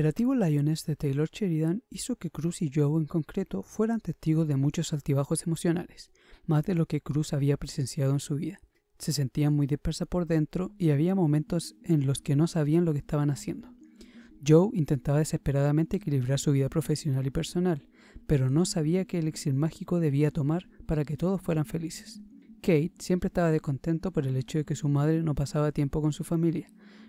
El operativo Lioness de Taylor Sheridan hizo que Cruz y Joe en concreto fueran testigos de muchos altibajos emocionales, más de lo que Cruz había presenciado en su vida. Se sentían muy dispersa por dentro y había momentos en los que no sabían lo que estaban haciendo. Joe intentaba desesperadamente equilibrar su vida profesional y personal, pero no sabía qué elixir mágico debía tomar para que todos fueran felices. Kate siempre estaba descontento por el hecho de que su madre no pasaba tiempo con su familia,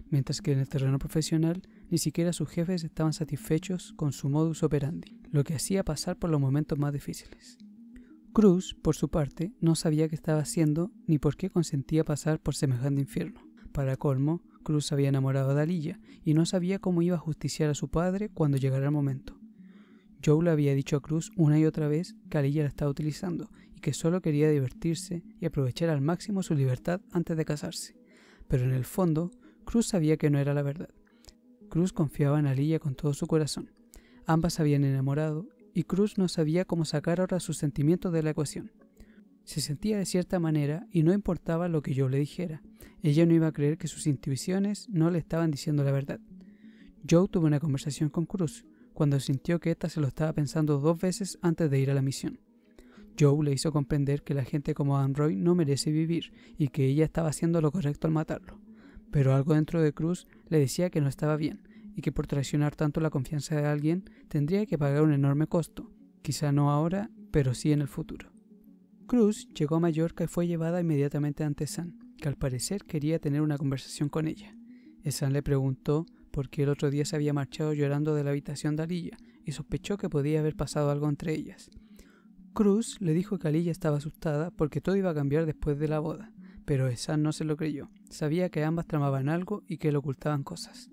mientras que en el terreno profesional ni siquiera sus jefes estaban satisfechos con su modus operandi, lo que hacía pasar por los momentos más difíciles. Cruz, por su parte, no sabía qué estaba haciendo ni por qué consentía pasar por semejante infierno. Para colmo, Cruz había enamorado de Alilla y no sabía cómo iba a justiciar a su padre cuando llegara el momento. Joe le había dicho a Cruz una y otra vez que Alilla la estaba utilizando que solo quería divertirse y aprovechar al máximo su libertad antes de casarse. Pero en el fondo, Cruz sabía que no era la verdad. Cruz confiaba en Alilla con todo su corazón. Ambas habían enamorado y Cruz no sabía cómo sacar ahora sus sentimientos de la ecuación. Se sentía de cierta manera y no importaba lo que yo le dijera. Ella no iba a creer que sus intuiciones no le estaban diciendo la verdad. Joe tuvo una conversación con Cruz cuando sintió que ésta se lo estaba pensando dos veces antes de ir a la misión. Joe le hizo comprender que la gente como Anroy no merece vivir y que ella estaba haciendo lo correcto al matarlo. Pero algo dentro de Cruz le decía que no estaba bien y que por traicionar tanto la confianza de alguien tendría que pagar un enorme costo, quizá no ahora, pero sí en el futuro. Cruz llegó a Mallorca y fue llevada inmediatamente ante San, que al parecer quería tener una conversación con ella. San le preguntó por qué el otro día se había marchado llorando de la habitación de Alilla y sospechó que podía haber pasado algo entre ellas. Cruz le dijo que Alilla estaba asustada porque todo iba a cambiar después de la boda, pero Esan no se lo creyó. Sabía que ambas tramaban algo y que le ocultaban cosas.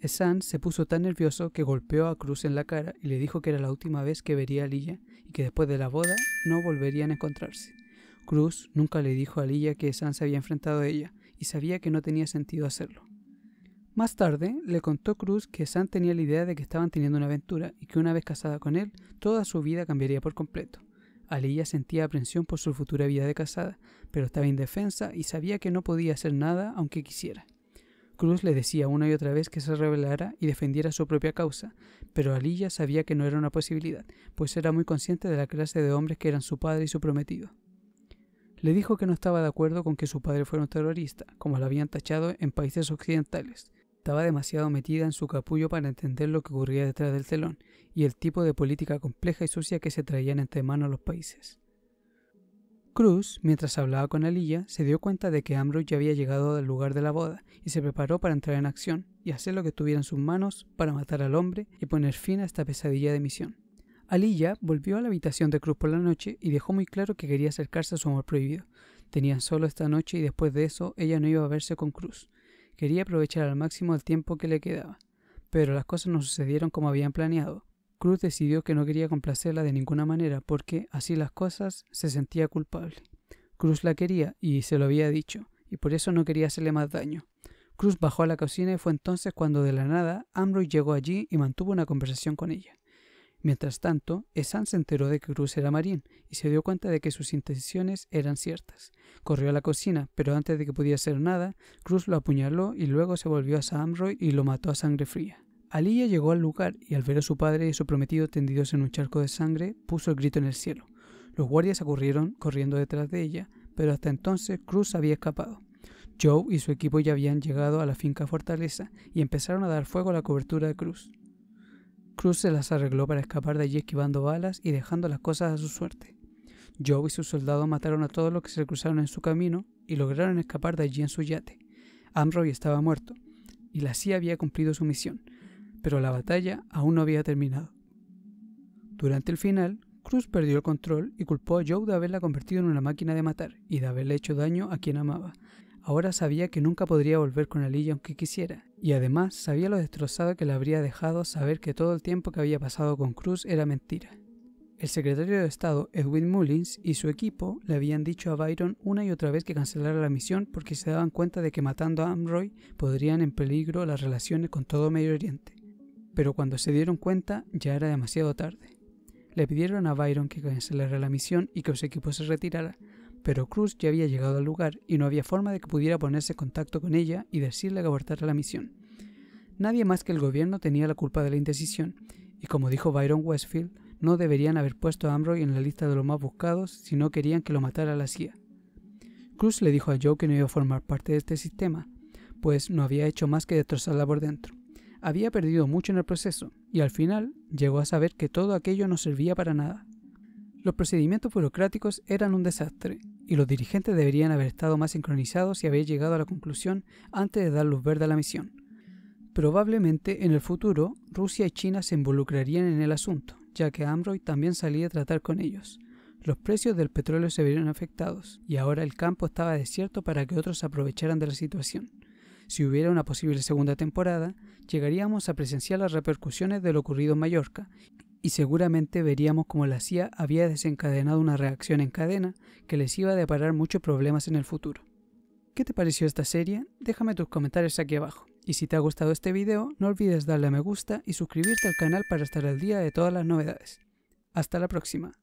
Esan se puso tan nervioso que golpeó a Cruz en la cara y le dijo que era la última vez que vería a Alilla y que después de la boda no volverían a encontrarse. Cruz nunca le dijo a Alilla que Esan se había enfrentado a ella y sabía que no tenía sentido hacerlo. Más tarde, le contó Cruz que Esan tenía la idea de que estaban teniendo una aventura y que una vez casada con él, toda su vida cambiaría por completo. Aliyah sentía aprensión por su futura vida de casada, pero estaba indefensa y sabía que no podía hacer nada aunque quisiera. Cruz le decía una y otra vez que se rebelara y defendiera su propia causa, pero Alilla sabía que no era una posibilidad, pues era muy consciente de la clase de hombres que eran su padre y su prometido. Le dijo que no estaba de acuerdo con que su padre fuera un terrorista, como lo habían tachado en países occidentales. Estaba demasiado metida en su capullo para entender lo que ocurría detrás del telón, y el tipo de política compleja y sucia que se traían entre manos los países. Cruz, mientras hablaba con Alilla, se dio cuenta de que Ambrose ya había llegado al lugar de la boda y se preparó para entrar en acción y hacer lo que tuviera en sus manos para matar al hombre y poner fin a esta pesadilla de misión. Alilla volvió a la habitación de Cruz por la noche y dejó muy claro que quería acercarse a su amor prohibido. Tenían solo esta noche y después de eso ella no iba a verse con Cruz. Quería aprovechar al máximo el tiempo que le quedaba. Pero las cosas no sucedieron como habían planeado. Cruz decidió que no quería complacerla de ninguna manera porque, así las cosas, se sentía culpable. Cruz la quería y se lo había dicho, y por eso no quería hacerle más daño. Cruz bajó a la cocina y fue entonces cuando de la nada Amroy llegó allí y mantuvo una conversación con ella. Mientras tanto, Esan se enteró de que Cruz era marín y se dio cuenta de que sus intenciones eran ciertas. Corrió a la cocina, pero antes de que pudiera hacer nada, Cruz lo apuñaló y luego se volvió a Amroy y lo mató a sangre fría. Alia llegó al lugar y al ver a su padre y su prometido tendidos en un charco de sangre, puso el grito en el cielo. Los guardias acurrieron corriendo detrás de ella, pero hasta entonces Cruz había escapado. Joe y su equipo ya habían llegado a la finca Fortaleza y empezaron a dar fuego a la cobertura de Cruz. Cruz se las arregló para escapar de allí esquivando balas y dejando las cosas a su suerte. Joe y sus soldados mataron a todos los que se cruzaron en su camino y lograron escapar de allí en su yate. Amroy estaba muerto, y la CIA había cumplido su misión pero la batalla aún no había terminado. Durante el final, Cruz perdió el control y culpó a Joe de haberla convertido en una máquina de matar y de haberle hecho daño a quien amaba. Ahora sabía que nunca podría volver con Alilla aunque quisiera, y además sabía lo destrozado que le habría dejado saber que todo el tiempo que había pasado con Cruz era mentira. El secretario de Estado Edwin Mullins y su equipo le habían dicho a Byron una y otra vez que cancelara la misión porque se daban cuenta de que matando a Amroy podrían en peligro las relaciones con todo Medio Oriente pero cuando se dieron cuenta ya era demasiado tarde. Le pidieron a Byron que cancelara la misión y que su equipo se retirara, pero Cruz ya había llegado al lugar y no había forma de que pudiera ponerse en contacto con ella y decirle que abortara la misión. Nadie más que el gobierno tenía la culpa de la indecisión, y como dijo Byron Westfield, no deberían haber puesto a Amroy en la lista de los más buscados si no querían que lo matara la CIA. Cruz le dijo a Joe que no iba a formar parte de este sistema, pues no había hecho más que destrozarla por dentro. Había perdido mucho en el proceso y al final llegó a saber que todo aquello no servía para nada. Los procedimientos burocráticos eran un desastre y los dirigentes deberían haber estado más sincronizados y haber llegado a la conclusión antes de dar luz verde a la misión. Probablemente en el futuro Rusia y China se involucrarían en el asunto, ya que Amroy también salía a tratar con ellos. Los precios del petróleo se vieron afectados y ahora el campo estaba desierto para que otros aprovecharan de la situación. Si hubiera una posible segunda temporada, llegaríamos a presenciar las repercusiones de lo ocurrido en Mallorca y seguramente veríamos cómo la CIA había desencadenado una reacción en cadena que les iba a deparar muchos problemas en el futuro. ¿Qué te pareció esta serie? Déjame tus comentarios aquí abajo. Y si te ha gustado este video, no olvides darle a me gusta y suscribirte al canal para estar al día de todas las novedades. Hasta la próxima.